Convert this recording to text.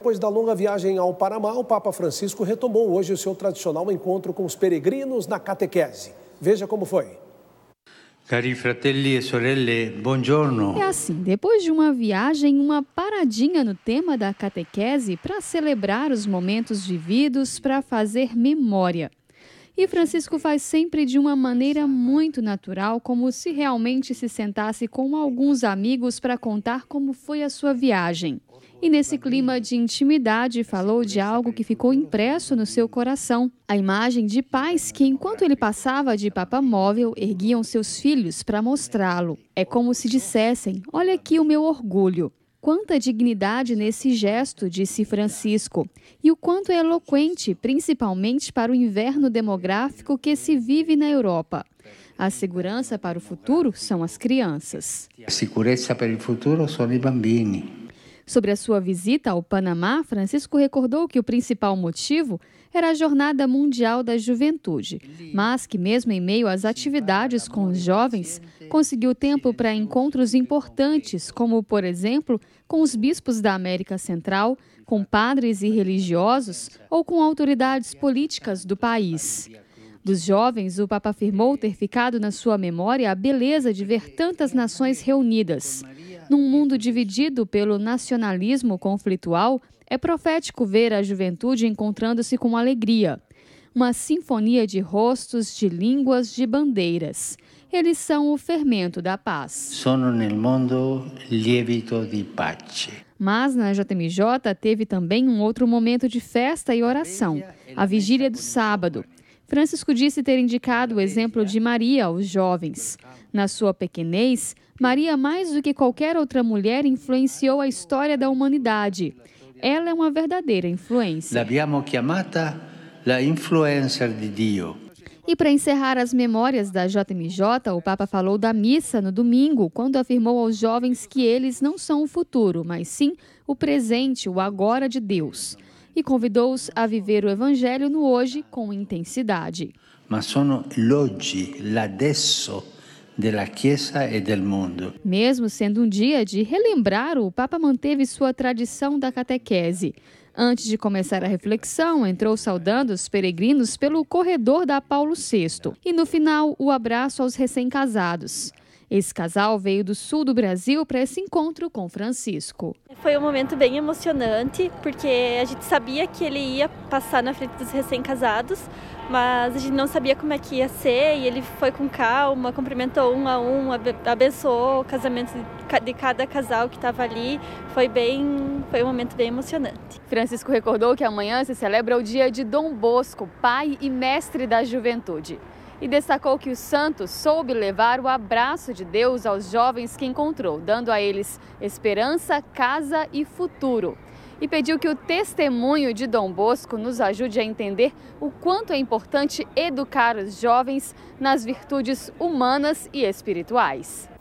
Depois da longa viagem ao Panamá, o Papa Francisco retomou hoje o seu tradicional encontro com os peregrinos na catequese. Veja como foi. Cari fratelli e sorelle, buongiorno. É assim, depois de uma viagem, uma paradinha no tema da catequese para celebrar os momentos vividos para fazer memória. E Francisco faz sempre de uma maneira muito natural, como se realmente se sentasse com alguns amigos para contar como foi a sua viagem. E nesse clima de intimidade, falou de algo que ficou impresso no seu coração: a imagem de pais que, enquanto ele passava de papamóvel, erguiam seus filhos para mostrá-lo. É como se dissessem: Olha aqui o meu orgulho. Quanta dignidade nesse gesto, disse Francisco, e o quanto é eloquente, principalmente para o inverno demográfico que se vive na Europa. A segurança para o futuro são as crianças. A segurança para o futuro são os bambini. Sobre a sua visita ao Panamá, Francisco recordou que o principal motivo era a Jornada Mundial da Juventude, mas que, mesmo em meio às atividades com os jovens, conseguiu tempo para encontros importantes, como, por exemplo, com os bispos da América Central, com padres e religiosos ou com autoridades políticas do país. Dos jovens, o Papa afirmou ter ficado na sua memória a beleza de ver tantas nações reunidas. Num mundo dividido pelo nacionalismo conflitual, é profético ver a juventude encontrando-se com alegria. Uma sinfonia de rostos, de línguas, de bandeiras. Eles são o fermento da paz. Sono nel mondo lievito di pace. Mas na JMJ teve também um outro momento de festa e oração, a vigília do sábado. Francisco disse ter indicado o exemplo de Maria aos jovens. Na sua pequenez, Maria, mais do que qualquer outra mulher, influenciou a história da humanidade. Ela é uma verdadeira influência. L'abbiamo chiamata la influencer di Dio. E para encerrar as memórias da JMJ, o Papa falou da missa no domingo, quando afirmou aos jovens que eles não são o futuro, mas sim o presente, o agora de Deus e convidou-os a viver o Evangelho no hoje com intensidade. Mas sono l'oggi, l'adesso della Chiesa e del mondo. Mesmo sendo um dia de relembrar, o Papa manteve sua tradição da catequese. Antes de começar a reflexão, entrou saudando os peregrinos pelo corredor da Paulo VI e, no final, o abraço aos recém-casados. Esse casal veio do sul do Brasil para esse encontro com Francisco. Foi um momento bem emocionante, porque a gente sabia que ele ia passar na frente dos recém-casados, mas a gente não sabia como é que ia ser, e ele foi com calma, cumprimentou um a um, abençoou o casamento de cada casal que estava ali. Foi bem, foi um momento bem emocionante. Francisco recordou que amanhã se celebra o dia de Dom Bosco, pai e mestre da juventude e destacou que o santo soube levar o abraço de Deus aos jovens que encontrou, dando a eles esperança, casa e futuro. E pediu que o testemunho de Dom Bosco nos ajude a entender o quanto é importante educar os jovens nas virtudes humanas e espirituais.